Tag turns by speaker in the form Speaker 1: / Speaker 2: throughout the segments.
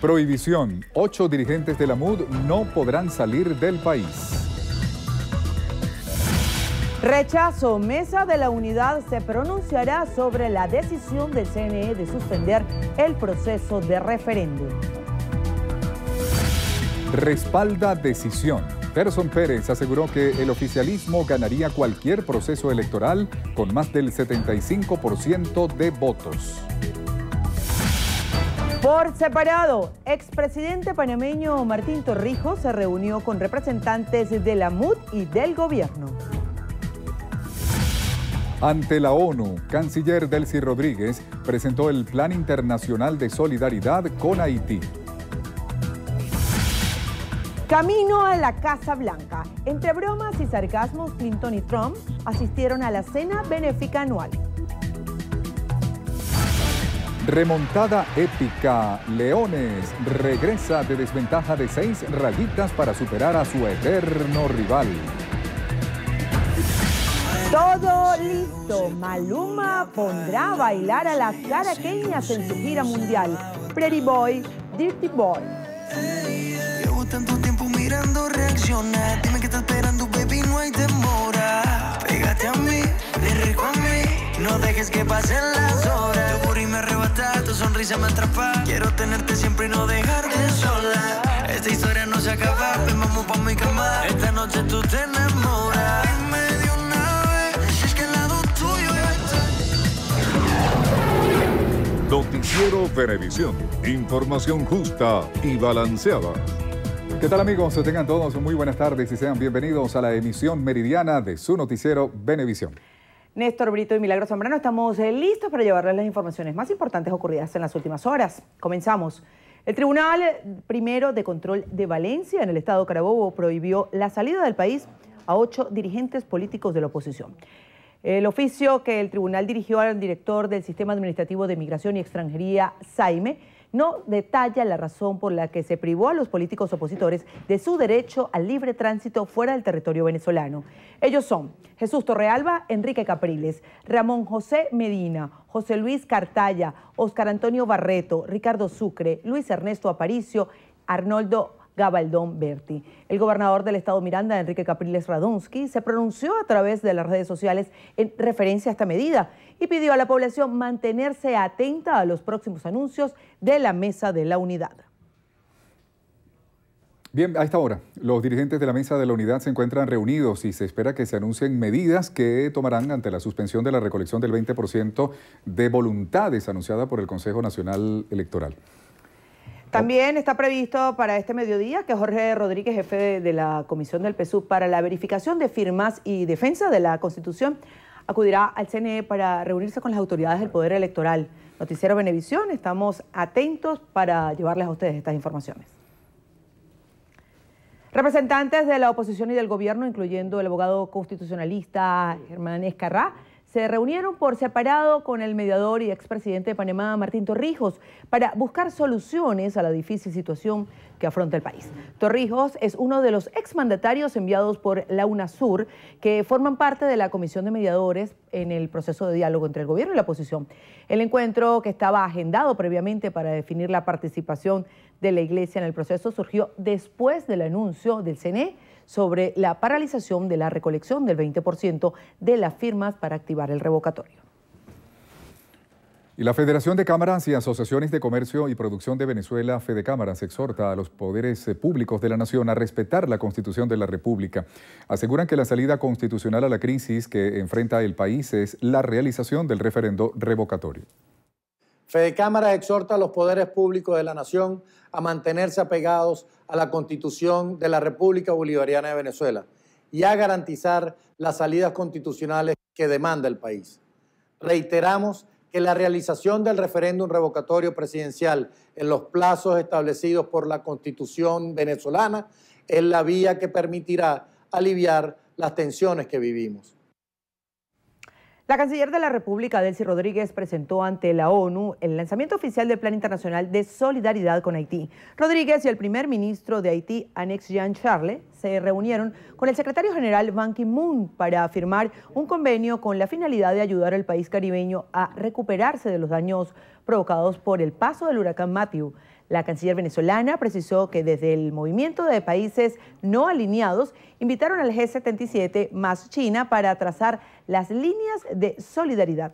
Speaker 1: Prohibición. Ocho dirigentes de la MUD no podrán salir del país.
Speaker 2: Rechazo. Mesa de la Unidad se pronunciará sobre la decisión del CNE de suspender el proceso de referéndum.
Speaker 1: Respalda decisión. Person Pérez aseguró que el oficialismo ganaría cualquier proceso electoral con más del 75% de votos.
Speaker 2: Por separado, expresidente panameño Martín Torrijos se reunió con representantes de la MUD y del gobierno.
Speaker 1: Ante la ONU, canciller Delcy Rodríguez presentó el Plan Internacional de Solidaridad con Haití.
Speaker 2: Camino a la Casa Blanca. Entre bromas y sarcasmos, Clinton y Trump asistieron a la cena benéfica anual.
Speaker 1: Remontada épica. Leones regresa de desventaja de seis rayitas para superar a su eterno rival.
Speaker 2: Todo listo. Maluma pondrá a bailar a las caraqueñas en su gira mundial. Pretty Boy, Dirty Boy. Llevo tanto tiempo mirando reaccionar. Dime que estás esperando,
Speaker 3: baby, no hay demora. Pégate a mí, de rico a mí. No dejes que pasen las horas. Yo y me arrebato me atrapa. Quiero tenerte siempre y no dejarte sola. Esta historia no se acaba, me pues vamos pa' mi cama. Esta noche tú te enamoras. Dime de una vez, si
Speaker 4: es que al lado tuyo ya está. Noticiero
Speaker 1: Venevisión. información justa y balanceada. ¿Qué tal amigos? Tengan todos muy buenas tardes y sean bienvenidos a la emisión meridiana de su noticiero Benevisión.
Speaker 2: Néstor Brito y Milagro Zambrano, estamos eh, listos para llevarles las informaciones más importantes ocurridas en las últimas horas. Comenzamos. El Tribunal eh, Primero de Control de Valencia en el Estado Carabobo prohibió la salida del país a ocho dirigentes políticos de la oposición. El oficio que el tribunal dirigió al director del Sistema Administrativo de Migración y Extranjería, Saime, no detalla la razón por la que se privó a los políticos opositores de su derecho al libre tránsito fuera del territorio venezolano. Ellos son Jesús Torrealba, Enrique Capriles, Ramón José Medina, José Luis Cartaya, Oscar Antonio Barreto, Ricardo Sucre, Luis Ernesto Aparicio, Arnoldo Gabaldón Berti. El gobernador del estado Miranda, Enrique Capriles Radonsky, se pronunció a través de las redes sociales en referencia a esta medida y pidió a la población mantenerse atenta a los próximos anuncios de la mesa de la unidad.
Speaker 1: Bien, a esta hora, los dirigentes de la mesa de la unidad se encuentran reunidos y se espera que se anuncien medidas que tomarán ante la suspensión de la recolección del 20% de voluntades anunciada por el Consejo Nacional Electoral.
Speaker 2: También está previsto para este mediodía que Jorge Rodríguez, jefe de la Comisión del PSUV para la verificación de firmas y defensa de la Constitución, acudirá al CNE para reunirse con las autoridades del Poder Electoral. Noticiero Benevisión, estamos atentos para llevarles a ustedes estas informaciones. Representantes de la oposición y del gobierno, incluyendo el abogado constitucionalista Germán Escarrá, se reunieron por separado con el mediador y expresidente de Panamá, Martín Torrijos, para buscar soluciones a la difícil situación que afronta el país. Torrijos es uno de los exmandatarios enviados por la UNASUR, que forman parte de la Comisión de Mediadores en el proceso de diálogo entre el gobierno y la oposición. El encuentro, que estaba agendado previamente para definir la participación de la Iglesia en el proceso, surgió después del anuncio del CNE sobre la paralización de la recolección del 20% de las firmas para activar el revocatorio.
Speaker 1: Y la Federación de Cámaras y Asociaciones de Comercio y Producción de Venezuela, Fede Cámaras, exhorta a los poderes eh, públicos de la nación a respetar la Constitución de la República. Aseguran que la salida constitucional a la crisis que enfrenta el país es la realización del referendo revocatorio.
Speaker 5: Cámara exhorta a los poderes públicos de la nación a mantenerse apegados a la Constitución de la República Bolivariana de Venezuela y a garantizar las salidas constitucionales que demanda el país. Reiteramos que la realización del referéndum revocatorio presidencial en los plazos establecidos por la Constitución venezolana es la vía que permitirá aliviar las tensiones que vivimos.
Speaker 2: La canciller de la República, Delcy Rodríguez, presentó ante la ONU el lanzamiento oficial del Plan Internacional de Solidaridad con Haití. Rodríguez y el primer ministro de Haití, Annex Jean Charles, se reunieron con el secretario general Ban Ki-moon para firmar un convenio con la finalidad de ayudar al país caribeño a recuperarse de los daños provocados por el paso del huracán Matthew. La canciller venezolana precisó que desde el movimiento de países no alineados invitaron al G77 más China para trazar las líneas de solidaridad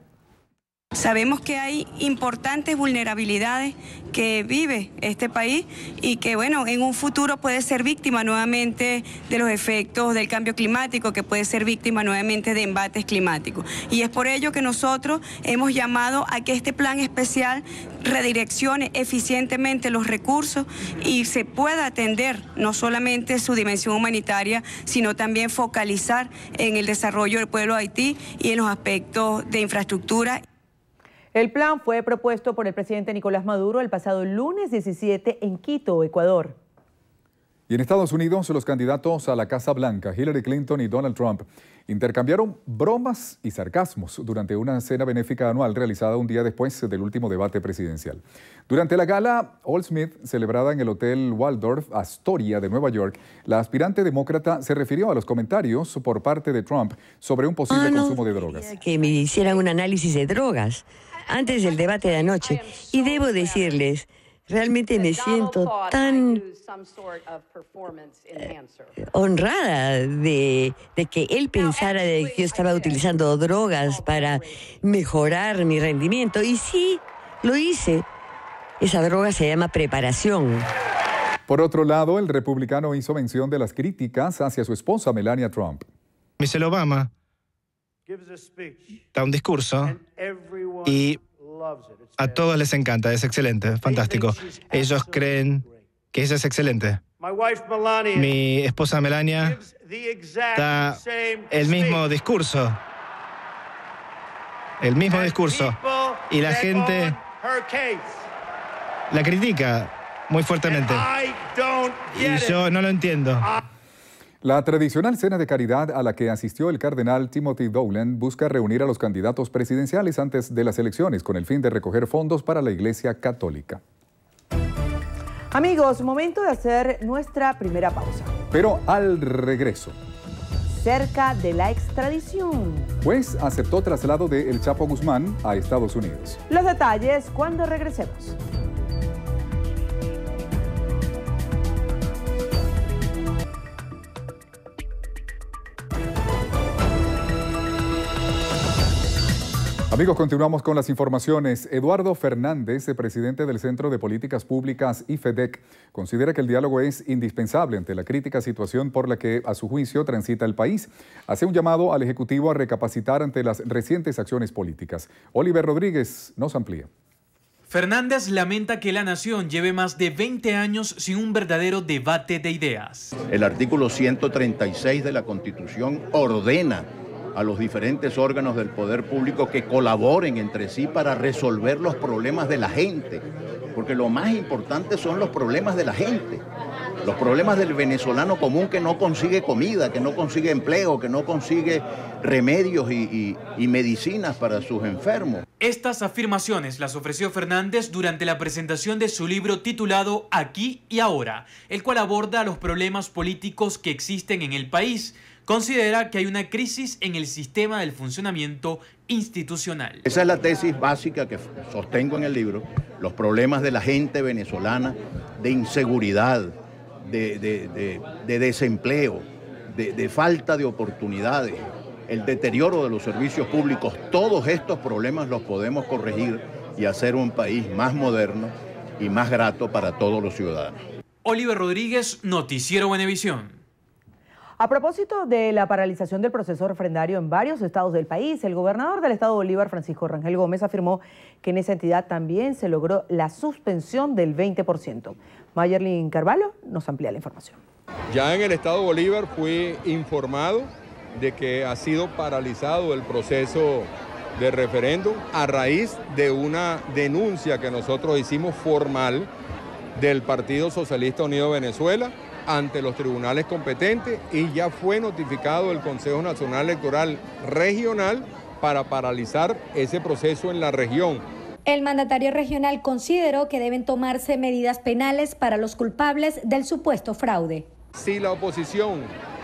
Speaker 6: Sabemos que hay importantes vulnerabilidades
Speaker 2: que vive este país y que, bueno, en un futuro puede ser víctima nuevamente de los efectos del cambio climático, que puede ser víctima nuevamente de embates climáticos. Y es por ello que nosotros hemos llamado a que este plan especial redireccione eficientemente los recursos y se pueda atender no solamente su dimensión humanitaria, sino también focalizar en el desarrollo del pueblo de Haití y en los aspectos de infraestructura. El plan fue propuesto por el presidente Nicolás Maduro el pasado lunes 17 en Quito, Ecuador.
Speaker 1: Y en Estados Unidos, los candidatos a la Casa Blanca, Hillary Clinton y Donald Trump, intercambiaron bromas y sarcasmos durante una cena benéfica anual realizada un día después del último debate presidencial. Durante la gala Old Smith, celebrada en el Hotel Waldorf Astoria de Nueva York, la aspirante demócrata se refirió a los comentarios por parte de Trump sobre un posible ah, consumo de drogas.
Speaker 2: Que me hicieran un análisis de drogas antes del debate de anoche. Y debo decirles, realmente me siento tan eh, honrada de, que él pensara de que yo estaba utilizando drogas para mejorar mi rendimiento. Y sí, lo hice. Esa droga se llama preparación.
Speaker 1: Por otro lado, el republicano hizo mención de las críticas hacia su esposa Melania Trump.
Speaker 7: Michelle Obama da un discurso y a todos les encanta, es excelente, fantástico. Ellos creen que ella es excelente. Mi esposa Melania da el mismo discurso, el mismo discurso,
Speaker 4: y la gente
Speaker 7: la critica muy fuertemente. Y yo no lo entiendo.
Speaker 1: La tradicional cena de caridad a la que asistió el cardenal Timothy Dolan busca reunir a los candidatos presidenciales antes de las elecciones con el fin de recoger fondos para la Iglesia Católica.
Speaker 2: Amigos, momento de hacer nuestra primera pausa.
Speaker 1: Pero al regreso.
Speaker 2: Cerca de la extradición.
Speaker 1: Pues aceptó traslado de El Chapo Guzmán a Estados Unidos.
Speaker 2: Los detalles cuando regresemos.
Speaker 1: Amigos, continuamos con las informaciones. Eduardo Fernández, el presidente del Centro de Políticas Públicas y FEDEC, considera que el diálogo es indispensable ante la crítica situación por la que, a su juicio, transita el país. Hace un llamado al Ejecutivo a recapacitar ante las recientes acciones políticas. Oliver Rodríguez nos amplía.
Speaker 5: Fernández lamenta
Speaker 7: que la nación lleve más de 20 años sin un verdadero debate de ideas.
Speaker 5: El
Speaker 8: artículo 136 de la Constitución ordena a los diferentes órganos del poder público que colaboren entre sí para resolver los problemas de la gente, porque lo más importante son los problemas de la gente, los problemas del venezolano común que no consigue comida, que no consigue empleo, que no consigue remedios y, medicinas para sus enfermos.
Speaker 5: Estas afirmaciones las ofreció Fernández durante la presentación de su libro titulado Aquí y Ahora, el cual aborda los problemas políticos que existen en el país considera que hay una crisis en el sistema del funcionamiento
Speaker 8: institucional. Esa es la tesis básica que sostengo en el libro, los problemas de la gente venezolana, de inseguridad, de, desempleo, de falta de oportunidades, el deterioro de los servicios públicos, todos estos problemas los podemos corregir y hacer un país más moderno y más grato para todos los ciudadanos.
Speaker 5: Oliver Rodríguez, Noticiero Buenevisión.
Speaker 2: A propósito de la paralización del proceso referendario en varios estados del país, el gobernador del estado Bolívar, Francisco Rangel Gómez, afirmó que en esa entidad también se logró la suspensión del 20%. Mayerlin Carvalho nos amplía la información.
Speaker 1: Ya en el estado Bolívar fui informado de que ha sido paralizado el proceso de referéndum a raíz de una denuncia que nosotros hicimos formal del Partido Socialista Unido Venezuela ante los tribunales competentes y ya fue notificado el Consejo Nacional Electoral Regional para paralizar ese proceso en la región. El mandatario regional consideró que deben tomarse medidas penales para los culpables del supuesto fraude. sí, la oposición,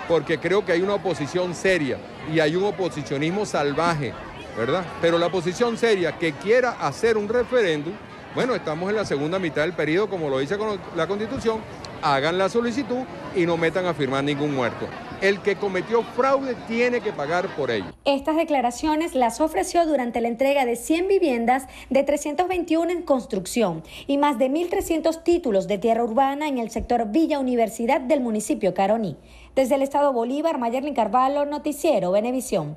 Speaker 1: porque creo que hay una oposición seria y hay un oposicionismo salvaje, ¿verdad? Pero la oposición seria que quiera hacer un referéndum, bueno, estamos en la segunda mitad del periodo, como lo dice la Constitución, hagan la solicitud y no metan a firmar ningún muerto. El que cometió fraude tiene que pagar por ello.
Speaker 6: Estas declaraciones
Speaker 1: las ofreció durante la entrega de 100 viviendas de 321 en construcción y más de 1.300 títulos de tierra urbana en el sector Villa Universidad del municipio Caroní.
Speaker 6: Desde el estado Bolívar, Mayerlin Carvalho, Noticiero, Benevisión.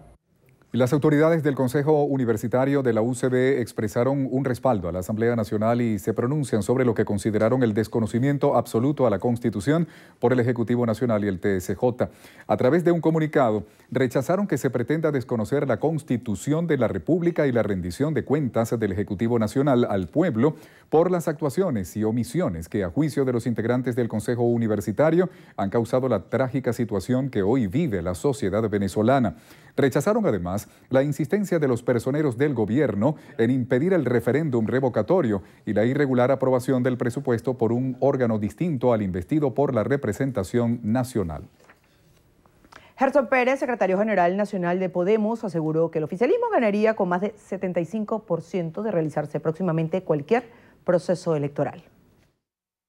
Speaker 1: Las autoridades del Consejo Universitario de la UCB expresaron un respaldo a la Asamblea Nacional y se pronuncian sobre lo que consideraron el desconocimiento absoluto a la Constitución por el Ejecutivo Nacional y el TSJ. A través de un comunicado, rechazaron que se pretenda desconocer la Constitución de la República y la rendición de cuentas del Ejecutivo Nacional al pueblo por las actuaciones y omisiones que, a juicio de los integrantes del Consejo Universitario, han causado la trágica situación que hoy vive la sociedad venezolana. Rechazaron además la insistencia de los personeros del gobierno en impedir el referéndum revocatorio y la irregular aprobación del presupuesto por un órgano distinto al investido por la representación nacional.
Speaker 2: Gerson Pérez, secretario general nacional de Podemos, aseguró que el oficialismo ganaría con más de 75% de realizarse próximamente cualquier proceso electoral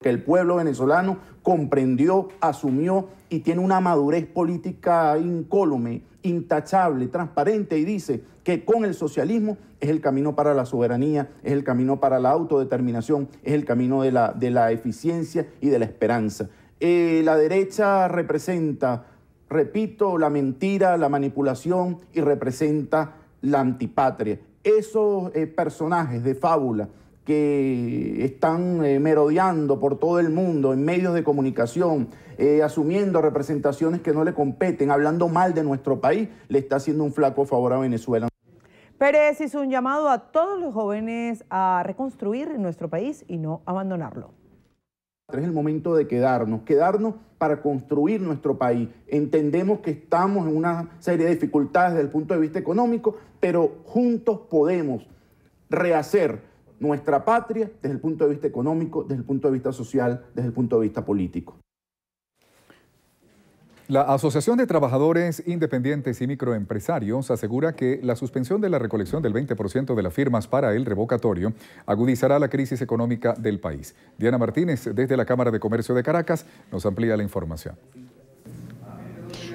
Speaker 4: que el pueblo venezolano comprendió, asumió y tiene una madurez política incólume, intachable, transparente y dice que con el socialismo es el camino para la soberanía, es el camino para la autodeterminación, es el camino de la, de la eficiencia y de la esperanza. Eh, la derecha representa, repito, la mentira, la manipulación y representa la antipatria. Esos eh, personajes de fábula que están eh, merodeando por todo el mundo en medios de comunicación, eh, asumiendo representaciones que no le competen, hablando mal de nuestro país, le está haciendo un flaco favor a Venezuela.
Speaker 2: Pérez hizo un llamado a todos los jóvenes a reconstruir nuestro país y no abandonarlo.
Speaker 4: Es el momento de quedarnos, quedarnos para construir nuestro país. Entendemos que estamos en una serie de dificultades desde el punto de vista económico, pero juntos podemos rehacer nuestra patria desde el punto de vista económico, desde el punto de vista social, desde el punto de vista político.
Speaker 1: La Asociación de Trabajadores Independientes y Microempresarios asegura que la suspensión de la recolección del 20% de las firmas para el revocatorio agudizará la crisis económica del país. Diana Martínez, desde la Cámara de Comercio de Caracas, nos amplía la información.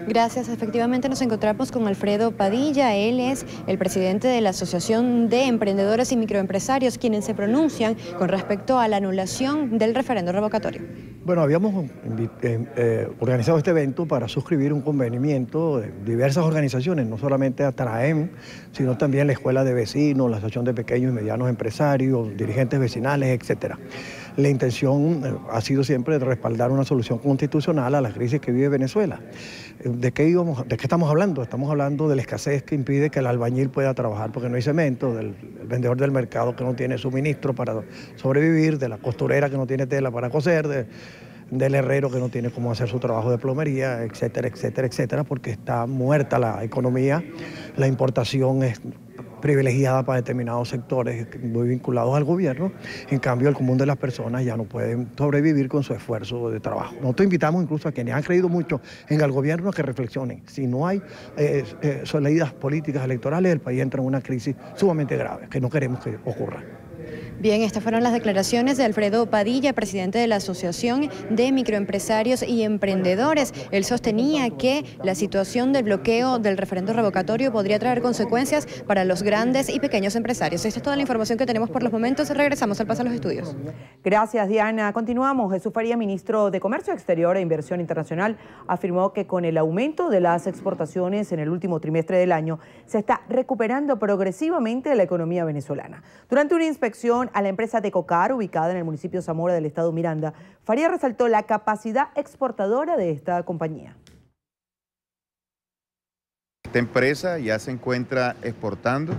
Speaker 6: Gracias. Efectivamente nos encontramos con Alfredo Padilla. Él es el
Speaker 2: presidente de la Asociación de Emprendedores y Microempresarios, quienes se pronuncian con respecto a la anulación del referendo revocatorio.
Speaker 3: Bueno, habíamos eh, eh, organizado este evento para suscribir un convenimiento de diversas organizaciones, no solamente ATRAEM, sino también la Escuela de Vecinos, la Asociación de Pequeños y Medianos Empresarios, dirigentes vecinales, etcétera la intención eh, ha sido siempre de respaldar una solución constitucional a la crisis que vive Venezuela. Eh, ¿De qué, estamos hablando? Estamos hablando de la escasez que impide que el albañil pueda trabajar porque no hay cemento, del vendedor del mercado que no tiene suministro para sobrevivir, de la costurera que no tiene tela para coser, del herrero que no tiene cómo hacer su trabajo de plomería, etcétera, etcétera, etcétera, porque está muerta la economía, la importación es privilegiada para determinados sectores muy vinculados al gobierno, en cambio el común de las personas ya no pueden sobrevivir con su esfuerzo de trabajo. Nosotros invitamos incluso a quienes han creído mucho en el gobierno a que reflexionen. Si no hay eh, eh políticas electorales, el país entra en una crisis sumamente grave, que no queremos que ocurra.
Speaker 2: Bien, estas fueron las declaraciones de Alfredo Padilla, presidente de la Asociación de Microempresarios y Emprendedores. Él sostenía que la situación del bloqueo del referendo revocatorio podría traer consecuencias para los grandes y pequeños empresarios. Esta es toda la información que tenemos por los momentos. Regresamos al Paso a los Estudios. Gracias, Diana. Continuamos. Jesús Faría, ministro de Comercio Exterior e Inversión Internacional, afirmó que con el aumento de las exportaciones en el último trimestre del año, se está recuperando progresivamente la economía venezolana. Durante una inspección a la empresa de COCAR, ubicada en el municipio de Zamora del estado Miranda, Faría resaltó la capacidad exportadora de esta compañía.
Speaker 8: Esta empresa ya se encuentra exportando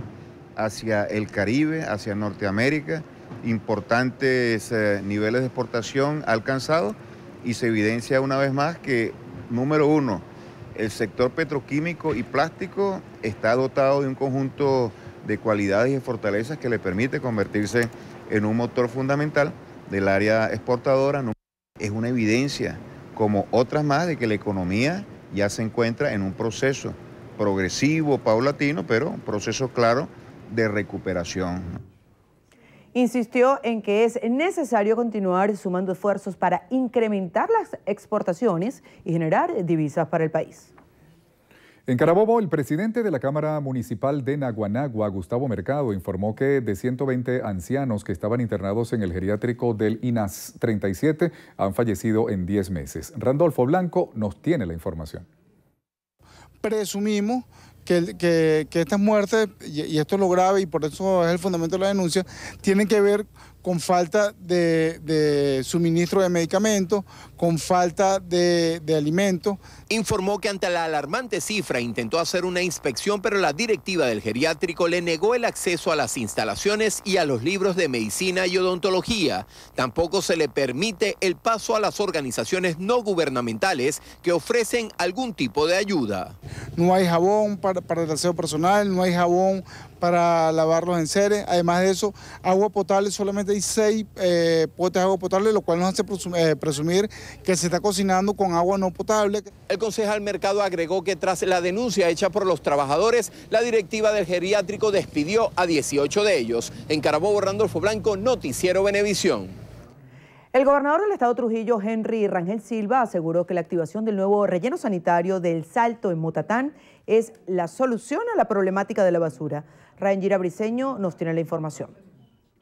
Speaker 8: hacia el Caribe, hacia Norteamérica, importantes eh, niveles de exportación alcanzados y se evidencia una vez más que, número uno, el sector petroquímico y plástico está dotado de un conjunto de cualidades y fortalezas que le permite convertirse en un motor fundamental del área exportadora. Es una evidencia, como otras más, de que la economía ya se encuentra en un proceso progresivo, paulatino, pero un proceso claro de recuperación.
Speaker 2: Insistió en que es necesario continuar sumando esfuerzos para incrementar las exportaciones y generar divisas para el país.
Speaker 1: En Carabobo, el presidente de la Cámara Municipal de Naguanagua, Gustavo Mercado, informó que de 120 ancianos que estaban internados en el geriátrico del INAS 37 han fallecido en 10 meses. Randolfo Blanco nos tiene la información.
Speaker 8: Presumimos que, estas muertes, y, esto es lo grave y por eso es el fundamento de la denuncia, tienen que ver con falta de, suministro de medicamentos, con falta de, alimentos.
Speaker 5: Informó que ante la alarmante cifra intentó hacer una inspección, pero la directiva del geriátrico le negó el acceso a las instalaciones y a los libros de medicina y odontología. Tampoco se le permite el paso a las organizaciones no gubernamentales que ofrecen
Speaker 7: algún tipo de ayuda.
Speaker 8: No hay jabón para, para el aseo personal, no hay jabón para lavarlos en seres. Además de eso, agua potable, solamente hay seis eh, potes de agua potable, lo cual nos hace eh, presumir que se está cocinando con agua no potable.
Speaker 5: El concejal Mercado agregó que tras la denuncia hecha por los trabajadores, la directiva del geriátrico despidió a 18 de ellos. En Carabobo, Randolfo Blanco, Noticiero Benevisión.
Speaker 2: El gobernador del estado Trujillo, Henry Rangel Silva, aseguró que la activación del nuevo relleno sanitario del Salto en Motatán es la solución a la problemática de la basura. Gira Briseño nos tiene la información.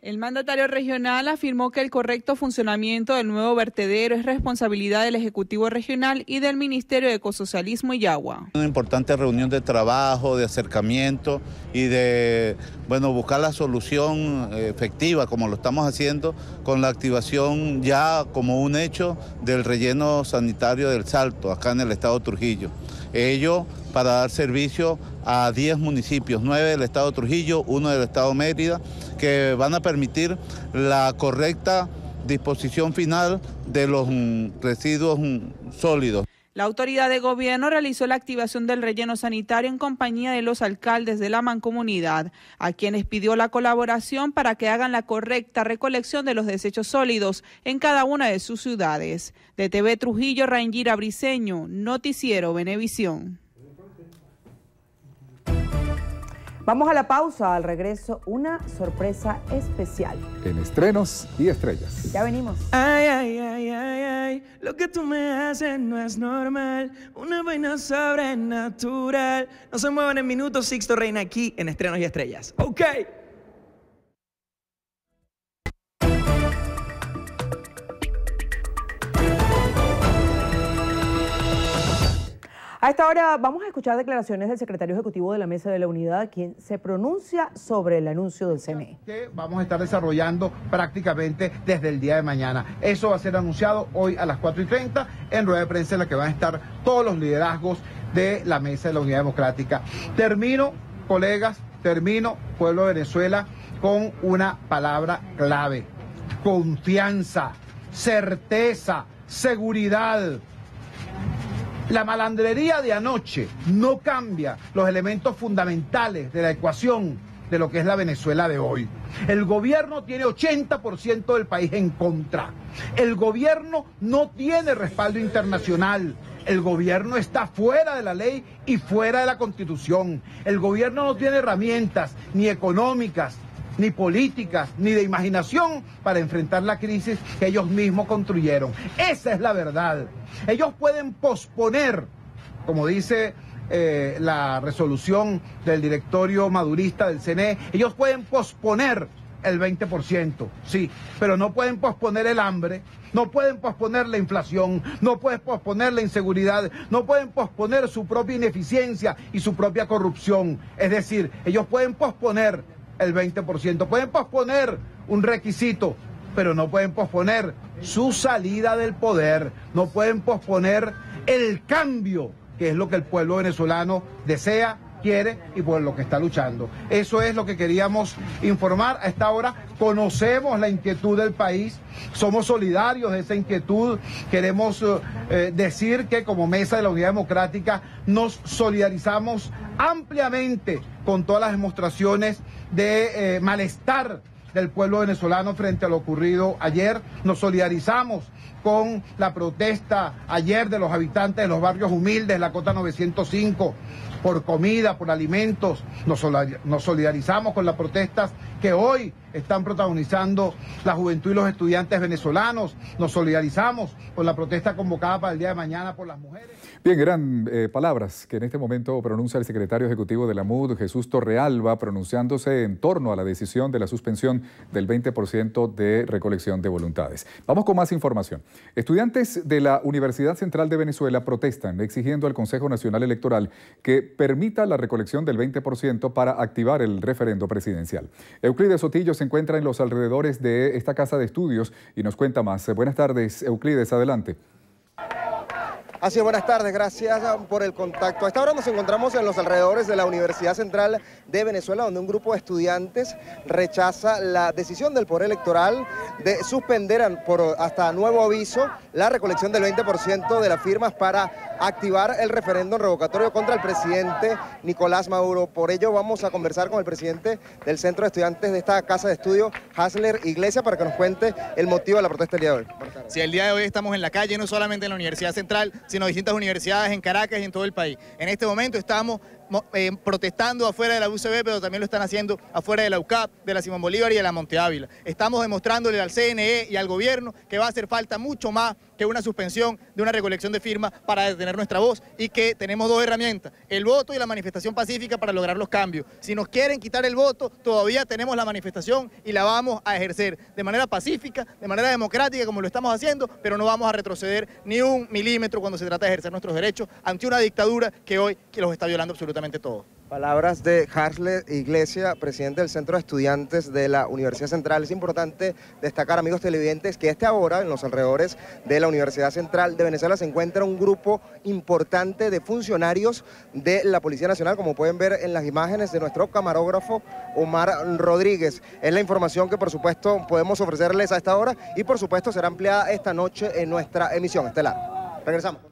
Speaker 2: El mandatario regional afirmó que el correcto funcionamiento del nuevo vertedero es responsabilidad del Ejecutivo Regional y del Ministerio de Ecosocialismo y Agua.
Speaker 4: Una importante reunión de trabajo, de acercamiento y de bueno, buscar la solución eh, efectiva, como lo estamos haciendo, con la activación ya como un hecho del relleno sanitario del Salto, acá en el estado de Trujillo. Ello para dar servicio a 10 municipios, 9 del estado Trujillo, 1 del estado Mérida, que van a permitir la correcta disposición final de los mm, residuos mm, sólidos.
Speaker 2: La autoridad de gobierno realizó la activación del relleno sanitario en compañía de los alcaldes de la mancomunidad, a quienes pidió la colaboración para que hagan la correcta recolección de los desechos sólidos en cada una de sus ciudades. De TV Trujillo, Rangira Briceño, Noticiero Venevisión. Vamos a la pausa, al regreso, una sorpresa especial.
Speaker 1: En estrenos y estrellas.
Speaker 2: Ya venimos. Ay, ay, ay, ay, ay, lo que tú me haces no es normal. Una vaina sobrenatural. No se muevan en minutos, Sixto Reina aquí en estrenos y estrellas. ¡Ok! A esta hora vamos a escuchar declaraciones del secretario ejecutivo de la Mesa de la Unidad, quien se pronuncia sobre el anuncio del CNE.
Speaker 8: Que vamos a estar desarrollando prácticamente desde el día de mañana. Eso va a ser anunciado hoy a las 4 y 30 en rueda de prensa en la que van a estar todos los liderazgos de la Mesa de la Unidad Democrática. Termino, colegas, termino, pueblo de Venezuela, con una palabra clave. Confianza, certeza, seguridad la malandrería de anoche no cambia los elementos fundamentales de la ecuación de lo que es la Venezuela de hoy. El gobierno tiene 80% del país en contra. El gobierno no tiene respaldo internacional. El gobierno está fuera de la ley y fuera de la constitución. El gobierno no tiene herramientas ni económicas ni políticas, ni de imaginación para enfrentar la crisis que ellos mismos construyeron. Esa es la verdad. Ellos pueden posponer, como dice eh, la resolución del directorio madurista del CNE, ellos pueden posponer el 20%, sí, pero no pueden posponer el hambre, no pueden posponer la inflación, no pueden posponer la inseguridad, no pueden posponer su propia ineficiencia y su propia corrupción. Es decir, ellos pueden posponer el 20%. Pueden posponer un requisito, pero no pueden posponer su salida del poder, no pueden posponer el cambio, que es lo que el pueblo venezolano desea quiere y por lo que está luchando. Eso es lo que queríamos informar a esta hora. Conocemos la inquietud del país, somos solidarios de esa inquietud. Queremos eh, eh, decir que como Mesa de la Unidad Democrática nos solidarizamos ampliamente con todas las demostraciones de eh, malestar del pueblo venezolano frente a lo ocurrido ayer. Nos solidarizamos con la protesta ayer de los habitantes de los barrios humildes, la cota 905, por comida, por alimentos. Nos solidarizamos con las protestas que hoy están protagonizando la juventud y los estudiantes venezolanos. Nos solidarizamos con la protesta convocada para el día de mañana por las mujeres.
Speaker 1: Bien, eran eh, palabras que en este momento pronuncia el secretario ejecutivo de la MUD, Jesús Torrealba, pronunciándose en torno a la decisión de la suspensión del 20% de recolección de voluntades. Vamos con más información. Estudiantes de la Universidad Central de Venezuela protestan exigiendo al Consejo Nacional Electoral que permita la recolección del 20% para activar el referendo presidencial. Euclides Sotillo se encuentra en los alrededores de esta casa de estudios y nos cuenta más. Eh, buenas tardes, Euclides, adelante.
Speaker 9: Así, es, buenas tardes, gracias por el contacto. A esta hora nos encontramos en los alrededores de la Universidad Central de Venezuela, donde un grupo de estudiantes rechaza la decisión del Poder Electoral de suspender por hasta nuevo aviso la recolección del 20% de las firmas para activar el referéndum revocatorio contra el presidente Nicolás Maduro. Por ello vamos a conversar con el presidente del Centro de Estudiantes de esta casa de estudio, Hasler Iglesia, para que nos cuente el motivo de la protesta el día de hoy.
Speaker 7: Si el día de hoy estamos en la calle, no solamente en la Universidad Central, sino distintas universidades en Caracas y en todo el país. En este momento estamos eh, protestando afuera de la UCB, pero también lo están haciendo afuera de la UCAP, de la Simón Bolívar y de la Monte Ávila. Estamos demostrándole al CNE y al gobierno que va a hacer falta mucho más que una suspensión de una recolección de firmas para detener nuestra voz y que tenemos dos herramientas, el voto y la manifestación pacífica para lograr los cambios. Si nos quieren quitar el voto, todavía tenemos la manifestación y la vamos a ejercer de manera pacífica, de manera democrática como lo estamos haciendo, pero no vamos a retroceder ni un milímetro cuando se trata de ejercer nuestros derechos ante una dictadura que hoy que los está violando absolutamente todos.
Speaker 9: Palabras de Harle Iglesia, presidente del Centro de Estudiantes de la Universidad Central. Es importante destacar, amigos televidentes, que este ahora, en los alrededores de la Universidad Central de Venezuela, se encuentra un grupo importante de funcionarios de la Policía Nacional, como pueden ver en las imágenes de nuestro camarógrafo Omar Rodríguez. Es la información que, por supuesto, podemos ofrecerles a esta hora y, por supuesto, será ampliada esta noche en nuestra emisión estelar. Regresamos.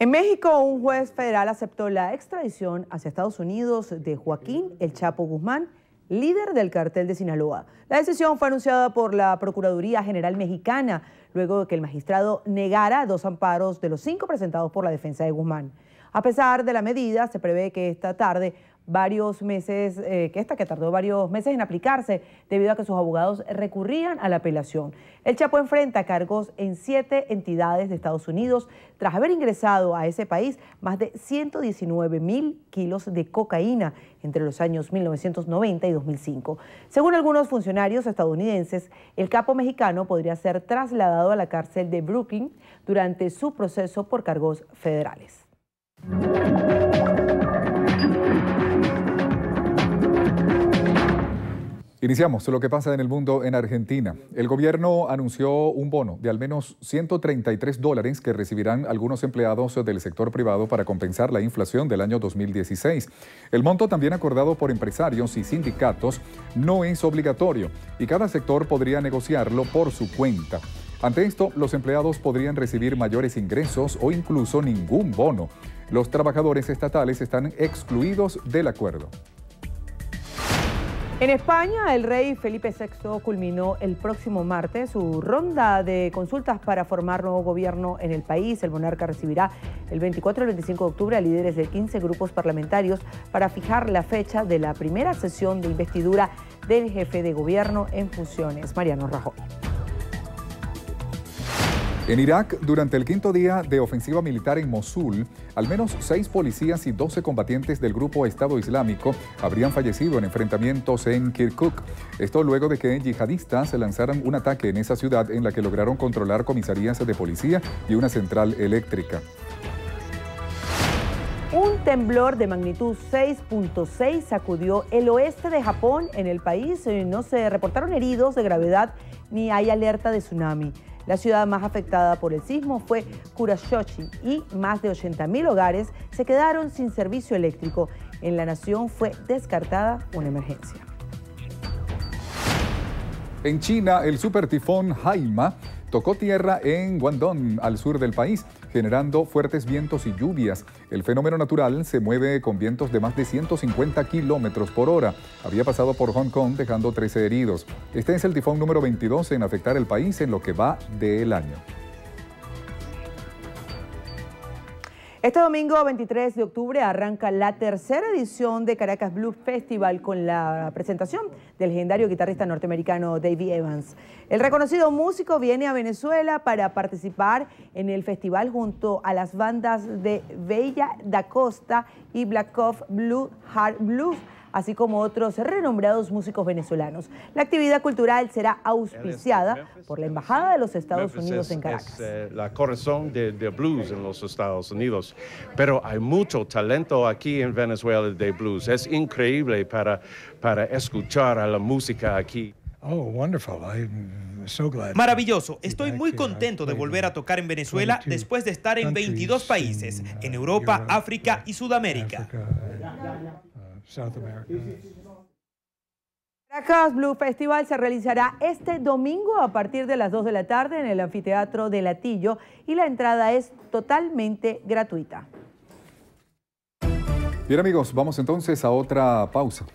Speaker 2: En México, un juez federal aceptó la extradición hacia Estados Unidos de Joaquín El Chapo Guzmán, líder del cartel de Sinaloa. La decisión fue anunciada por la Procuraduría General Mexicana, luego de que el magistrado negara dos amparos de los cinco presentados por la defensa de Guzmán. A pesar de la medida, se prevé que esta tarde varios meses, eh, que esta que tardó varios meses en aplicarse debido a que sus abogados recurrían a la apelación. El Chapo enfrenta cargos en siete entidades de Estados Unidos tras haber ingresado a ese país más de 119 mil kilos de cocaína entre los años 1990 y 2005. Según algunos funcionarios estadounidenses, el capo mexicano podría ser trasladado a la cárcel de Brooklyn durante su proceso por cargos federales.
Speaker 1: Iniciamos lo que pasa en el mundo en Argentina. El gobierno anunció un bono de al menos 133 dólares que recibirán algunos empleados del sector privado para compensar la inflación del año 2016. El monto también acordado por empresarios y sindicatos no es obligatorio y cada sector podría negociarlo por su cuenta. Ante esto, los empleados podrían recibir mayores ingresos o incluso ningún bono. Los trabajadores estatales están excluidos del acuerdo.
Speaker 2: En España, el rey Felipe VI culminó el próximo martes su ronda de consultas para formar nuevo gobierno en el país. El monarca recibirá el 24 y 25 de octubre a líderes de 15 grupos parlamentarios para fijar la fecha de la primera sesión de investidura del jefe de gobierno en funciones, Mariano Rajoy.
Speaker 1: En Irak, durante el quinto día de ofensiva militar en Mosul, al menos seis policías y 12 combatientes del grupo Estado Islámico habrían fallecido en enfrentamientos en Kirkuk. Esto luego de que yihadistas lanzaran un ataque en esa ciudad en la que lograron controlar comisarías de policía y una central eléctrica.
Speaker 2: Un temblor de magnitud 6.6 sacudió el oeste de Japón en el país. Eh, no se reportaron heridos de gravedad ni hay alerta de tsunami. La ciudad más afectada por el sismo fue Kurashochi y más de 80.000 hogares se quedaron sin servicio eléctrico. En la nación fue descartada una emergencia.
Speaker 1: En China, el supertifón Haima tocó tierra en Guangdong, al sur del país generando fuertes vientos y lluvias. El fenómeno natural se mueve con vientos de más de 150 kilómetros por hora. Había pasado por Hong Kong dejando 13 heridos. Este es el tifón número 22 en afectar el país en lo que va del año.
Speaker 2: Este domingo 23 de octubre arranca la tercera edición de Caracas Blues Festival con la presentación del legendario guitarrista norteamericano Davey Evans. El reconocido músico viene a Venezuela para participar en el festival junto a las bandas de Bella da Costa y Black Off Blue Hard Blues así como otros renombrados músicos venezolanos. La actividad cultural será auspiciada por la Embajada de los Estados Unidos en Caracas.
Speaker 5: Es, eh, la corazón de, blues en los Estados Unidos, pero hay mucho talento aquí en Venezuela de blues. Es increíble para, para escuchar a la música aquí. Oh, Maravilloso. Estoy muy contento de volver a tocar en Venezuela después de estar en 22 países, en uh, Europa, África y uh, Sudamérica. South America.
Speaker 2: Caracas Blue Festival se realizará este domingo a partir de las 2 de la tarde en el anfiteatro de Latillo y la entrada es totalmente gratuita.
Speaker 1: Bien amigos, vamos entonces a otra pausa.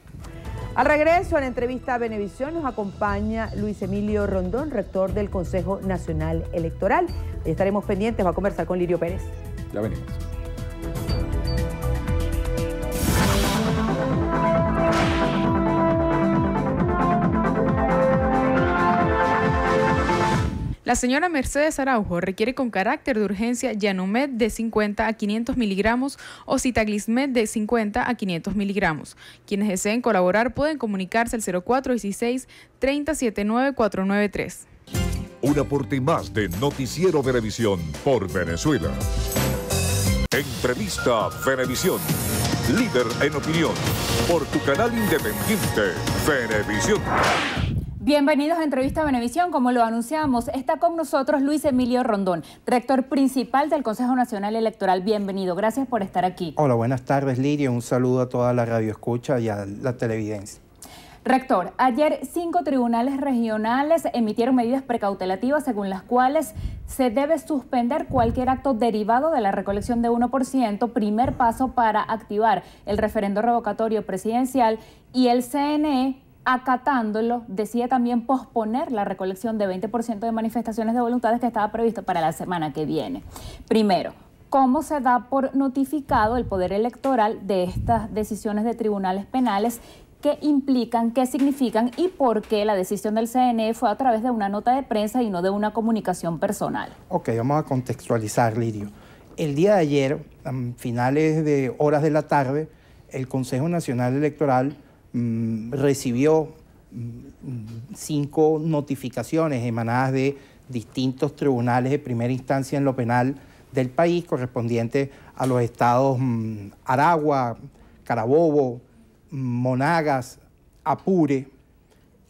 Speaker 2: Al regreso a la entrevista a Benevisión nos acompaña Luis Emilio Rondón, rector del Consejo Nacional Electoral. Estaremos pendientes, va a conversar con Lirio Pérez.
Speaker 1: Ya venimos.
Speaker 6: La señora Mercedes Araujo requiere con carácter de urgencia Yanumet de 50 a 500 miligramos o Citaglismet de 50 a 500 miligramos. Quienes deseen colaborar pueden comunicarse al 0416 379493.
Speaker 1: 493. Un aporte más de Noticiero Venevisión por Venezuela. Entrevista Venevisión. Líder en opinión. Por tu canal independiente, Venevisión.
Speaker 6: Bienvenidos a Entrevista a Benevisión. Como lo anunciamos, está con nosotros Luis Emilio Rondón, rector principal del Consejo Nacional Electoral. Bienvenido, gracias por estar aquí. Hola,
Speaker 5: buenas tardes Lidia, un saludo a toda la radioescucha y a la televidencia.
Speaker 6: Rector, ayer cinco tribunales regionales emitieron medidas precautelativas según las cuales se debe suspender cualquier acto derivado de la recolección de 1%, primer paso para activar el referendo revocatorio presidencial y el CNE acatándolo, decide también posponer la recolección de 20% de manifestaciones de voluntades que estaba previsto para la semana que viene. Primero, cómo se da por notificado el Poder Electoral de estas decisiones de tribunales penales qué implican, qué significan y por qué la decisión del CNE fue a través de una nota de prensa y no de una comunicación personal.
Speaker 5: Ok, vamos a contextualizar, Lirio. El día de ayer, a finales de horas de la tarde, el Consejo Nacional Electoral Mm, recibió mm, cinco notificaciones emanadas de distintos tribunales de primera instancia en lo penal del país, correspondientes a los estados mm, Aragua, Carabobo, Monagas, Apure,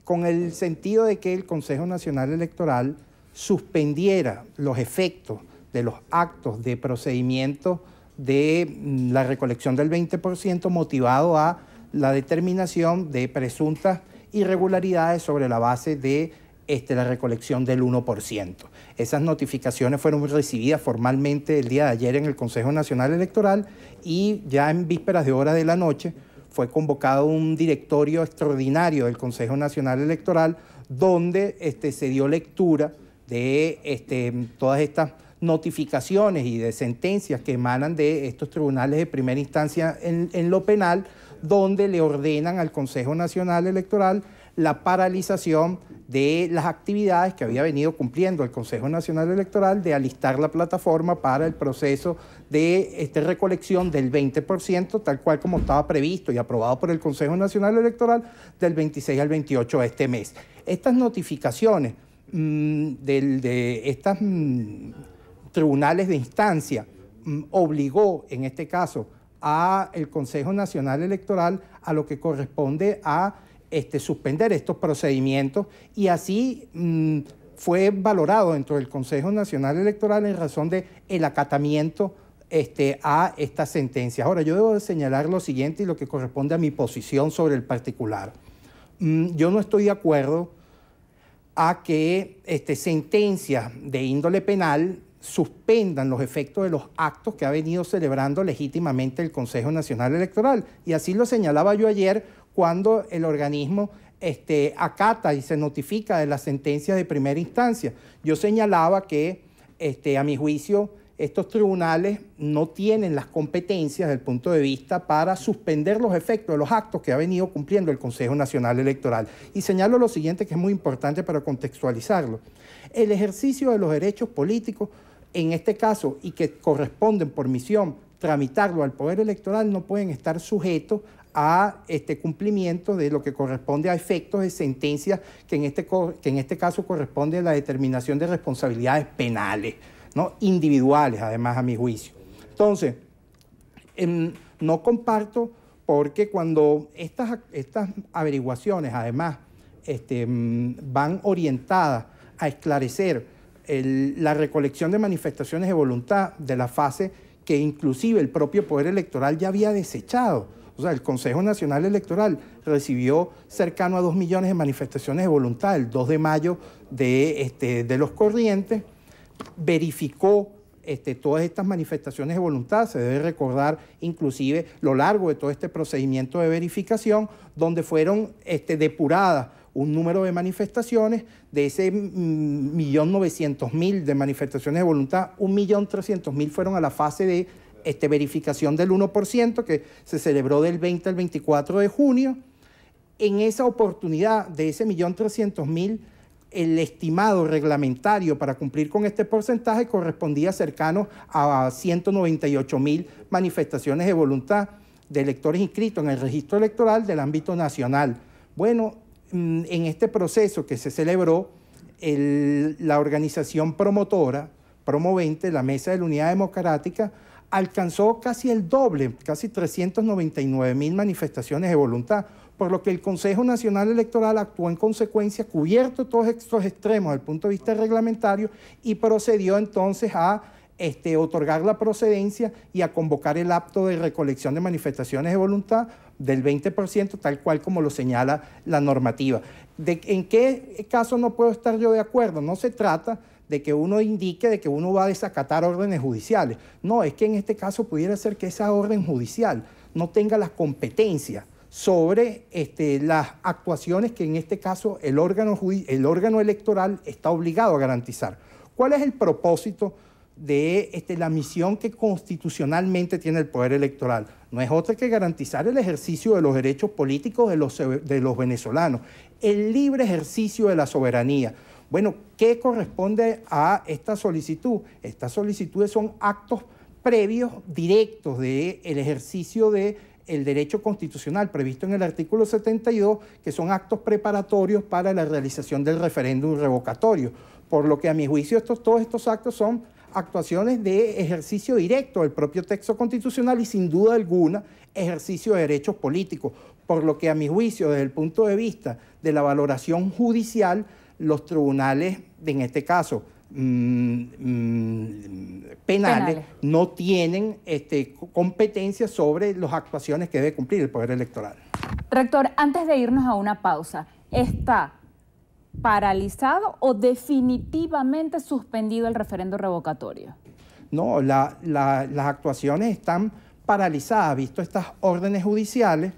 Speaker 5: con el sentido de que el Consejo Nacional Electoral suspendiera los efectos de los actos de procedimiento de la recolección del 20% motivado a la determinación de presuntas irregularidades sobre la base de este, la recolección del 1%. Esas notificaciones fueron recibidas formalmente el día de ayer en el Consejo Nacional Electoral y ya en vísperas de horas de la noche fue convocado un directorio extraordinario del Consejo Nacional Electoral donde este, se dio lectura de este, todas estas notificaciones y de sentencias que emanan de estos tribunales de primera instancia en lo penal donde le ordenan al Consejo Nacional Electoral la paralización de las actividades que había venido cumpliendo el Consejo Nacional Electoral de alistar la plataforma para el proceso de este, recolección del 20%, tal cual como estaba previsto y aprobado por el Consejo Nacional Electoral, del 26 al 28 de este mes. Estas notificaciones mm, de estos mm, tribunales de instancia mm, obligó, en este caso, a el Consejo Nacional Electoral a lo que corresponde a este, suspender estos procedimientos y así mm, fue valorado dentro del Consejo Nacional Electoral en razón de el acatamiento este, a estas sentencias. Ahora, yo debo señalar lo siguiente y lo que corresponde a mi posición sobre el particular. Mm, yo no estoy de acuerdo a que este, sentencias de índole penal suspendan los efectos de los actos que ha venido celebrando legítimamente el Consejo Nacional Electoral. Y así lo señalaba yo ayer cuando el organismo este, acata y se notifica de las sentencias de primera instancia. Yo señalaba que, este, a mi juicio, estos tribunales no tienen las competencias del punto de vista para suspender los efectos de los actos que ha venido cumpliendo el Consejo Nacional Electoral. Y señalo lo siguiente que es muy importante para contextualizarlo. El ejercicio de los derechos políticos en este caso y que corresponden por misión tramitarlo al Poder Electoral no pueden estar sujetos a este cumplimiento de lo que corresponde a efectos de sentencia... que en este, que en este caso corresponde a la determinación de responsabilidades penales, ¿no? individuales además a mi juicio. Entonces, em, no comparto porque cuando estas, estas averiguaciones además este, mm, van orientadas a esclarecer la recolección de manifestaciones de voluntad de la fase que inclusive el propio Poder Electoral ya había desechado. O sea, el Consejo Nacional Electoral recibió cercano a 2 millones de manifestaciones de voluntad el 2 de mayo este, de, los corrientes, verificó este, todas estas manifestaciones de voluntad. Se debe recordar inclusive lo largo de todo este procedimiento de verificación, donde fueron este, depuradas un número de manifestaciones, de ese millón novecientos mil de manifestaciones de voluntad, un millón trescientos mil fueron a la fase de este, verificación del 1% que se celebró del 20 al 24 de junio. En esa oportunidad de ese millón trescientos mil, el estimado reglamentario para cumplir con este porcentaje correspondía cercano a 198 mil manifestaciones de voluntad de electores inscritos en el registro electoral del ámbito nacional. Bueno, Mm, en este proceso que se celebró, la organización promotora, promovente, la Mesa de la Unidad Democrática, alcanzó casi el doble, casi 399 mil manifestaciones de voluntad, por lo que el Consejo Nacional Electoral actuó en consecuencia, cubierto todos estos extremos desde el punto de vista reglamentario, y procedió entonces a este, otorgar la procedencia y a convocar el acto de recolección de manifestaciones de voluntad del 20%, tal cual como lo señala la normativa. ¿En qué caso no puedo estar yo de acuerdo? No se trata de que uno indique de que uno va a desacatar órdenes judiciales. No, es que en este caso pudiera ser que esa orden judicial no tenga las competencias sobre este, las actuaciones que en este caso el órgano, el órgano electoral está obligado a garantizar. ¿Cuál es el propósito? de este, la misión que constitucionalmente tiene el Poder Electoral. No es otra que garantizar el ejercicio de los derechos políticos de los, de los venezolanos, el libre ejercicio de la soberanía. Bueno, ¿qué corresponde a esta solicitud? Estas solicitudes son actos previos directos del el ejercicio de el derecho constitucional previsto en el artículo 72, que son actos preparatorios para la realización del referéndum revocatorio. Por lo que a mi juicio estos, todos estos actos son actuaciones de ejercicio directo del propio texto constitucional y sin duda alguna ejercicio de derechos políticos, por lo que a mi juicio, desde el punto de vista de la valoración judicial, los tribunales, en este caso, mm, mm, penales, no tienen este, competencia sobre las actuaciones que debe cumplir el Poder Electoral.
Speaker 6: Rector, antes de irnos a una pausa, está paralizado o definitivamente suspendido el referendo revocatorio?
Speaker 5: No, las actuaciones están paralizadas, visto estas órdenes judiciales,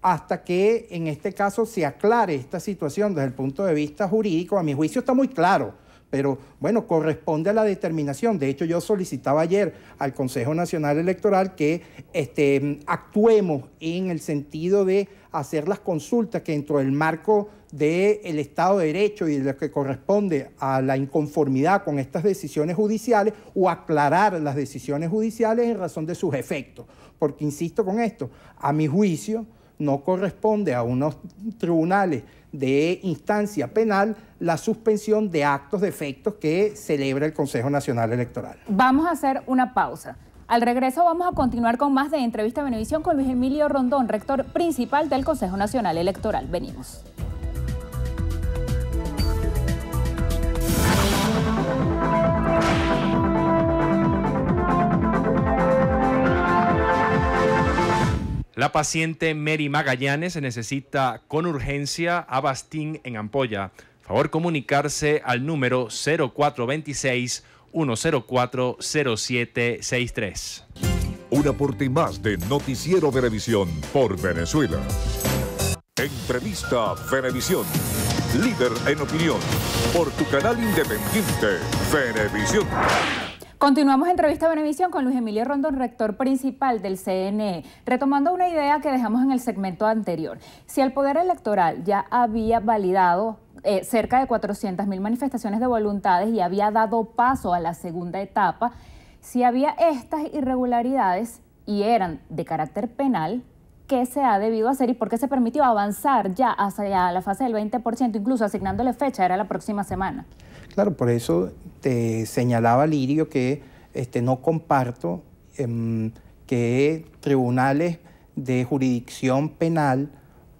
Speaker 5: hasta que en este caso se aclare esta situación desde el punto de vista jurídico. A mi juicio está muy claro, pero bueno, corresponde a la determinación. De hecho, yo solicitaba ayer al Consejo Nacional Electoral que este, actuemos en el sentido de hacer las consultas que dentro del marco del Estado de Derecho y de lo que corresponde a la inconformidad con estas decisiones judiciales o aclarar las decisiones judiciales en razón de sus efectos. Porque, insisto con esto, a mi juicio no corresponde a unos tribunales de instancia penal la suspensión de actos de efectos que celebra el Consejo Nacional Electoral.
Speaker 6: Vamos a hacer una pausa. Al regreso vamos a continuar con más de Entrevista a Benevisión con Luis Emilio Rondón, rector principal del Consejo Nacional Electoral. Venimos.
Speaker 7: La paciente Mary Magallanes necesita con urgencia a Bastín en Ampolla. Favor comunicarse al número 0426 1040763.
Speaker 1: Un aporte más de Noticiero Venevisión por Venezuela. Entrevista Venevisión. Líder en opinión. Por tu canal independiente, Venevisión.
Speaker 6: Continuamos entrevista a Benevisión con Luis Emilio Rondón, rector principal del CNE, retomando una idea que dejamos en el segmento anterior. Si el Poder Electoral ya había validado eh, cerca de mil manifestaciones de voluntades y había dado paso a la segunda etapa, si había estas irregularidades y eran de carácter penal, ¿qué se ha debido hacer y por qué se permitió avanzar ya hacia la fase del 20%, incluso asignándole fecha, era la próxima semana?
Speaker 5: Claro, por eso este, señalaba Lirio que este, no comparto em, que tribunales de jurisdicción penal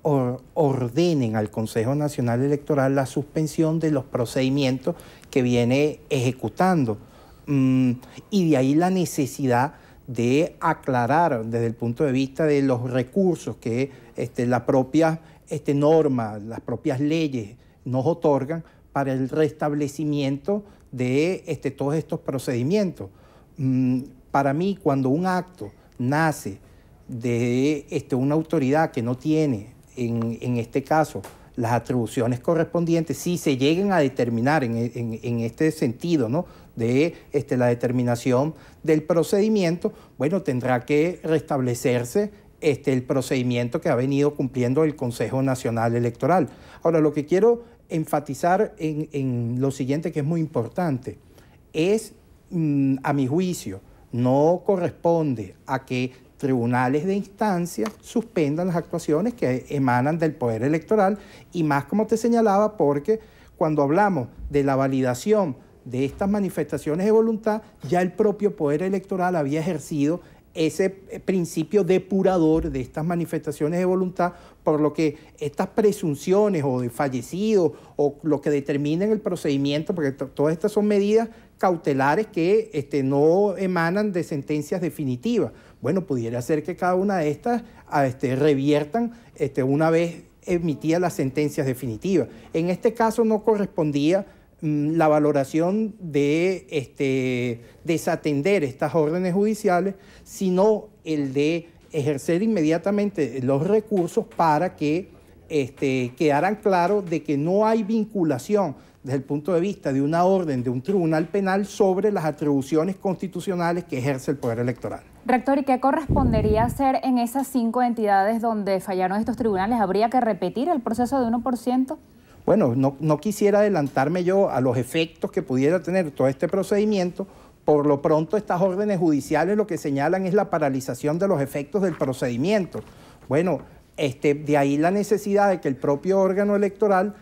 Speaker 5: ordenen al Consejo Nacional Electoral la suspensión de los procedimientos que viene ejecutando. Mm, y de ahí la necesidad de aclarar desde el punto de vista de los recursos que este, la propia este, norma, las propias leyes nos otorgan para el restablecimiento de este, todos estos procedimientos. Mm, para mí, cuando un acto nace de este, una autoridad que no tiene, en, este caso, las atribuciones correspondientes, si se lleguen a determinar en, este sentido, ¿no? de este, la determinación del procedimiento, bueno, tendrá que restablecerse este, el procedimiento que ha venido cumpliendo el Consejo Nacional Electoral. Ahora, lo que quiero enfatizar en, lo siguiente que es muy importante. Es, mm, a mi juicio, no corresponde a que tribunales de instancia suspendan las actuaciones que emanan del poder electoral y más como te señalaba porque cuando hablamos de la validación de estas manifestaciones de voluntad, ya el propio poder electoral había ejercido ese eh, principio depurador de estas manifestaciones de voluntad, por lo que estas presunciones o de fallecidos o lo que en el procedimiento, porque todas estas son medidas cautelares que este, no emanan de sentencias definitivas. Bueno, pudiera ser que cada una de estas ah, este, reviertan este, una vez emitidas las sentencias definitivas. En este caso no correspondía Mm, la valoración de este, desatender estas órdenes judiciales, sino el de ejercer inmediatamente los recursos para que este, quedaran claros de que no hay vinculación desde el punto de vista de una orden de un tribunal penal sobre las atribuciones constitucionales que ejerce el Poder Electoral.
Speaker 6: Rector, ¿y qué correspondería hacer en esas cinco entidades donde fallaron estos tribunales? ¿Habría que repetir el proceso de 1%?
Speaker 5: Bueno, no, quisiera adelantarme yo a los efectos que pudiera tener todo este procedimiento. Por lo pronto, estas órdenes judiciales lo que señalan es la paralización de los efectos del procedimiento. Bueno, este, de ahí la necesidad de que el propio órgano electoral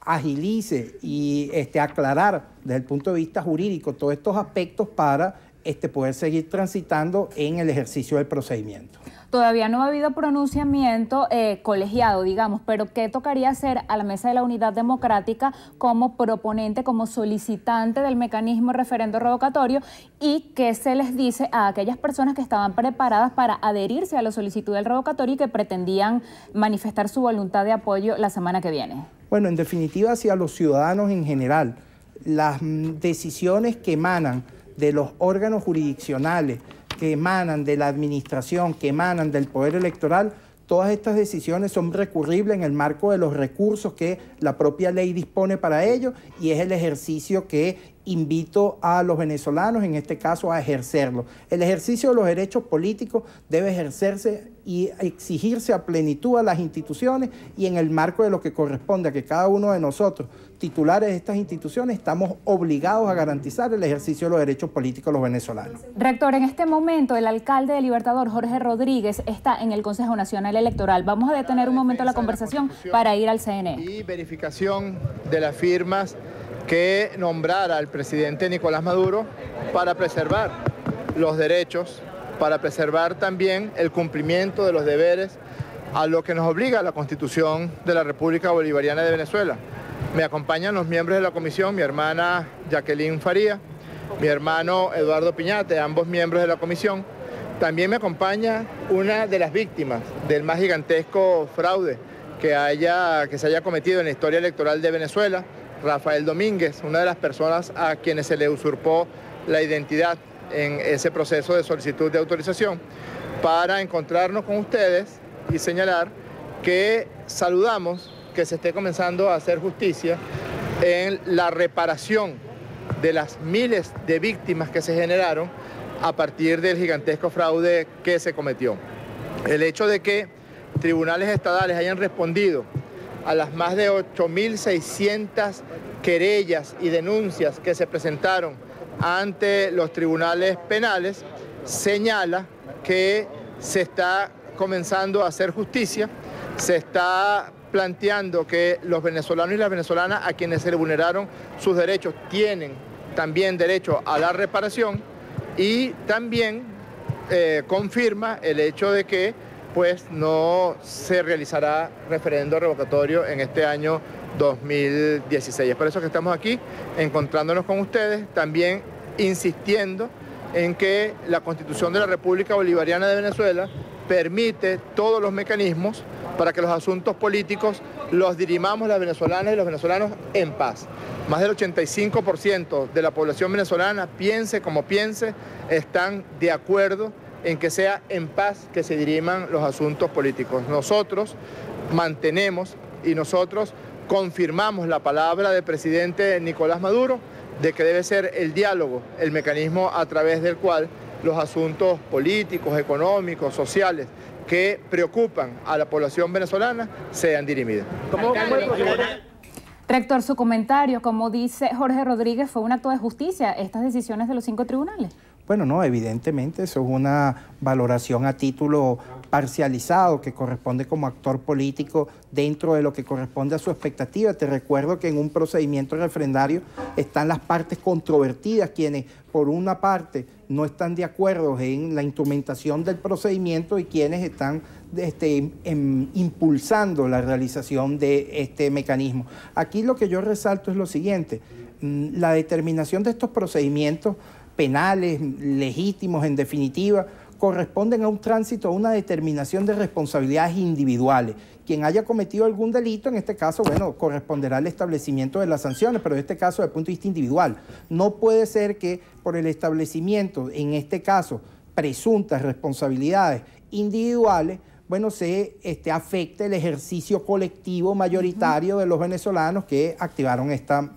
Speaker 5: agilice y este, aclarar desde el punto de vista jurídico todos estos aspectos para este, poder seguir transitando en el ejercicio del procedimiento.
Speaker 6: Todavía no ha habido pronunciamiento eh, colegiado, digamos, pero ¿qué tocaría hacer a la mesa de la unidad democrática como proponente, como solicitante del mecanismo referendo revocatorio y qué se les dice a aquellas personas que estaban preparadas para adherirse a la solicitud del revocatorio y que pretendían manifestar su voluntad de apoyo la semana que viene?
Speaker 5: Bueno, en definitiva, hacia los ciudadanos en general, las mm, decisiones que emanan de los órganos jurisdiccionales, que emanan de la administración, que emanan del poder electoral, todas estas decisiones son recurribles en el marco de los recursos que la propia ley dispone para ello y es el ejercicio que invito a los venezolanos, en este caso, a ejercerlo. El ejercicio de los derechos políticos debe ejercerse y exigirse a plenitud a las instituciones y en el marco de lo que corresponde a que cada uno de nosotros, titulares de estas instituciones, estamos obligados a garantizar el ejercicio de los derechos políticos de los venezolanos.
Speaker 6: Rector, en este momento el alcalde de Libertador, Jorge Rodríguez, está en el Consejo Nacional Electoral. Vamos a detener un momento la conversación para ir al CNE. Y
Speaker 7: verificación de las firmas que nombrara el presidente Nicolás Maduro para preservar los derechos para preservar también el cumplimiento de los deberes a lo que nos obliga la Constitución de la República Bolivariana de Venezuela. Me acompañan los miembros de la comisión, mi hermana Jacqueline Faría, mi hermano Eduardo Piñate, ambos miembros de la comisión. También me acompaña una de las víctimas del más gigantesco fraude que, haya, que se haya cometido en la historia electoral de Venezuela, Rafael Domínguez, una de las personas a quienes se le usurpó la identidad en ese proceso de solicitud de autorización para encontrarnos con ustedes y señalar que saludamos que se esté comenzando a hacer justicia en la reparación de las miles de víctimas que se generaron a partir del gigantesco fraude que se cometió. El hecho de que tribunales estadales hayan respondido a las más de 8.600 querellas y denuncias que se presentaron ante los tribunales penales, señala que se está comenzando a hacer justicia, se está planteando que los venezolanos y las venezolanas a quienes se vulneraron sus derechos tienen también derecho a la reparación y también eh, confirma el hecho de que pues no se realizará referendo revocatorio en este año 2016. Es por eso que estamos aquí encontrándonos con ustedes, también insistiendo en que la Constitución de la República Bolivariana de Venezuela permite todos los mecanismos para que los asuntos políticos los dirimamos las venezolanas y los venezolanos en paz. Más del 85% de la población venezolana, piense como piense, están de acuerdo en que sea en paz que se diriman los asuntos políticos. Nosotros mantenemos y nosotros confirmamos la palabra del presidente Nicolás Maduro de que debe ser el diálogo el mecanismo a través del cual los asuntos políticos, económicos, sociales que preocupan a la población venezolana sean dirimidos.
Speaker 6: Rector, su comentario, como dice Jorge Rodríguez, fue un acto de justicia estas decisiones de los cinco tribunales.
Speaker 5: Bueno, no, evidentemente, eso es una valoración a título parcializado que corresponde como actor político dentro de lo que corresponde a su expectativa. Te recuerdo que en un procedimiento refrendario están las partes controvertidas, quienes por una parte no están de acuerdo en la instrumentación del procedimiento y quienes están este, em, em, impulsando la realización de este mecanismo. Aquí lo que yo resalto es lo siguiente, mm, la determinación de estos procedimientos penales, legítimos en definitiva, corresponden a un tránsito, a una determinación de responsabilidades individuales. Quien haya cometido algún delito, en este caso, bueno, corresponderá al establecimiento de las sanciones, pero en este caso, desde el punto de vista individual, no puede ser que por el establecimiento, en este caso, presuntas responsabilidades individuales, bueno, se este, afecte el ejercicio colectivo mayoritario de los venezolanos que activaron esta,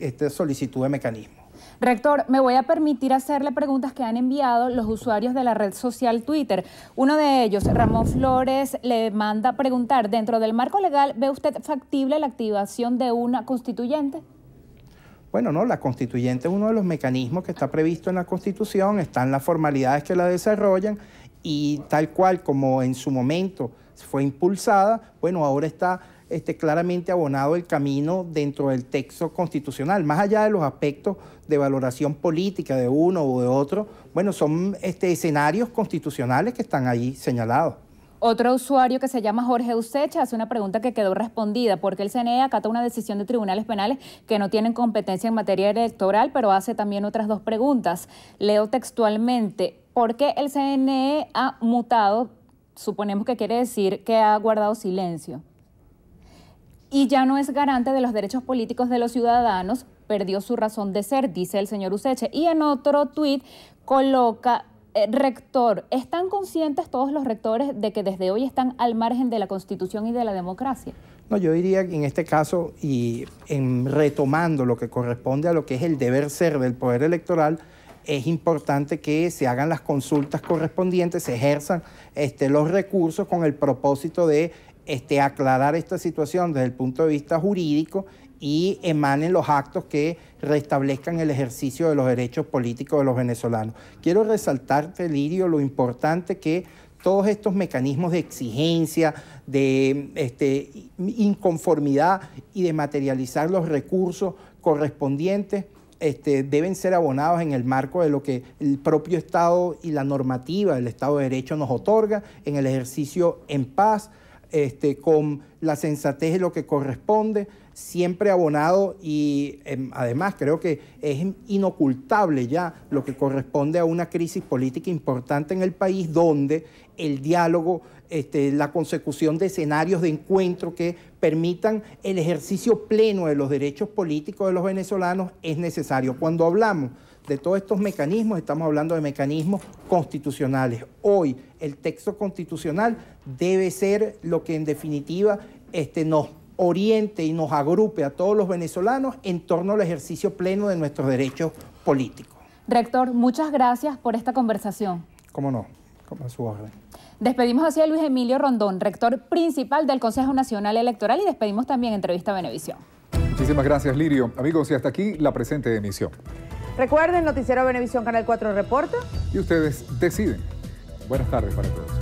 Speaker 5: esta solicitud de mecanismo.
Speaker 6: Rector, me voy a permitir hacerle preguntas que han enviado los usuarios de la red social Twitter. Uno de ellos, Ramón Flores, le manda preguntar, dentro del marco legal, ¿ve usted factible la activación de una constituyente?
Speaker 5: Bueno, no, la constituyente es uno de los mecanismos que está previsto en la Constitución, están las formalidades que la desarrollan y tal cual como en su momento fue impulsada, bueno, ahora está este, claramente abonado el camino dentro del texto constitucional, más allá de los aspectos de valoración política de uno o de otro, bueno, son este, escenarios constitucionales que están ahí señalados.
Speaker 6: Otro usuario que se llama Jorge Usecha hace una pregunta que quedó respondida. porque el CNE acata una decisión de tribunales penales que no tienen competencia en materia electoral, pero hace también otras dos preguntas? Leo textualmente, ¿por qué el CNE ha mutado? Suponemos que quiere decir que ha guardado silencio y ya no es garante de los derechos políticos de los ciudadanos, perdió su razón de ser, dice el señor Useche. Y en otro tuit coloca eh, rector, ¿están conscientes todos los rectores de que desde hoy están al margen de la Constitución y de la democracia?
Speaker 5: No, yo diría que en este caso, y en retomando lo que corresponde a lo que es el deber ser del Poder Electoral, es importante que se hagan las consultas correspondientes, se ejerzan este, los recursos con el propósito de este, aclarar esta situación desde el punto de vista jurídico y emanen los actos que restablezcan el ejercicio de los derechos políticos de los venezolanos. Quiero resaltarte, Lirio, lo importante que todos estos mecanismos de exigencia, de este, inconformidad y de materializar los recursos correspondientes este, deben ser abonados en el marco de lo que el propio Estado y la normativa del Estado de Derecho nos otorga en el ejercicio en paz este, con la sensatez de lo que corresponde, siempre abonado y em, además creo que es inocultable ya lo que corresponde a una crisis política importante en el país donde el diálogo, este, la consecución de escenarios de encuentro que permitan el ejercicio pleno de los derechos políticos de los venezolanos es necesario. Cuando hablamos de todos estos mecanismos, estamos hablando de mecanismos constitucionales. Hoy el texto constitucional debe ser lo que en definitiva este, nos oriente y nos agrupe a todos los venezolanos en torno al ejercicio pleno de nuestros derechos políticos.
Speaker 6: Rector, muchas gracias por esta conversación.
Speaker 5: Cómo no, como su orden.
Speaker 6: Despedimos así a Luis Emilio Rondón, rector principal del Consejo Nacional Electoral, y despedimos también entrevista a Benevisión.
Speaker 1: Muchísimas gracias, Lirio. Amigos, y hasta aquí la presente emisión.
Speaker 6: Recuerden, Noticiero Venevisión Canal 4 reporta.
Speaker 1: Y ustedes deciden. Buenas tardes para todos.